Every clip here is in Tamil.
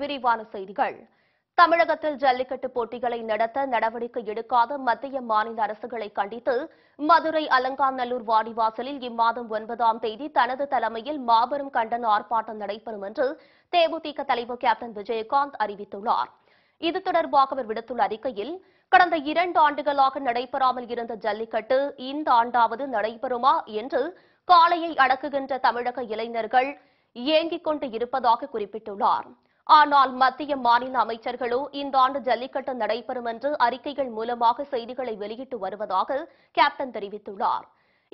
விரிவான செய்திகள் தமிழகத்தில் ஜல்லிக்கட்டு போட்டிகளை நடத்த நடவடிக்கை எடுக்காத மத்திய மாநில அரசுகளை கண்டித்து மதுரை அலங்காநல்லூர் வாடிவாசலில் இம்மாதம் ஒன்பதாம் தேதி தனது தலைமையில் மாபெரும் கண்டன ஆர்ப்பாட்டம் நடைபெறும் என்று தேமுதிக தலைவர் கேப்டன் விஜயகாந்த் அறிவித்துள்ளார் இது தொடர்பாக அவர் விடுத்துள்ள அறிக்கையில் கடந்த இரண்டு ஆண்டுகளாக நடைபெறாமல் இருந்த ஜல்லிக்கட்டு இந்த ஆண்டாவது நடைபெறுமா என்று காலையை அடக்குகின்ற தமிழக இளைஞர்கள் இயங்கிக் கொண்டு இருப்பதாக குறிப்பிட்டுள்ளாா் ஆனால் மத்திய மாநில அமைச்சர்களோ இந்த ஆண்டு ஜல்லிக்கட்டு நடைபெறும் என்று அறிக்கைகள் மூலமாக செய்திகளை வெளியிட்டு வருவதாக கேப்டன் தெரிவித்துள்ளார்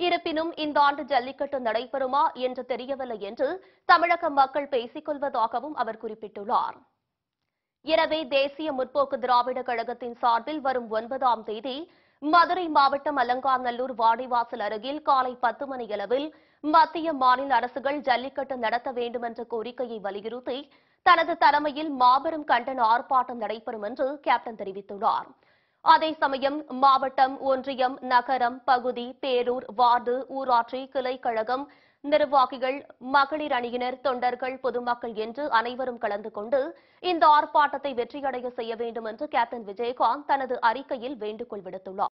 இருப்பினும் இந்த ஆண்டு ஜல்லிக்கட்டு நடைபெறுமா என்று தெரியவில்லை என்று தமிழக மக்கள் பேசிக் கொள்வதாகவும் அவர் குறிப்பிட்டுள்ளார் எனவே தேசிய முற்போக்கு திராவிட கழகத்தின் சார்பில் வரும் ஒன்பதாம் தேதி மதுரை மாவட்டம் அலங்காநல்லூர் வாடிவாசல் அருகில் காலை பத்து மணியளவில் மத்திய மாநில அரசுகள் ஜல்லிக்கட்டு நடத்த வேண்டும் என்ற கோரிக்கையை வலியுறுத்தி தனது தலைமையில் மாபெரும் கண்டன ஆர்ப்பாட்டம் நடைபெறும் என்று கேப்டன் தெரிவித்துள்ளார் அதே சமயம் மாவட்டம் ஒன்றியம் நகரம் பகுதி பேரூர் வார்டு ஊராட்சி கிளை கழகம் நிர்வாகிகள் மகளிர் அணியினர் தொண்டர்கள் பொதுமக்கள் என்று அனைவரும் கலந்து கொண்டு இந்த ஆர்ப்பாட்டத்தை வெற்றியடைய செய்ய வேண்டும் என்று கேப்டன் விஜயகாந்த் தனது அறிக்கையில் வேண்டுகோள் விடுத்துள்ளார்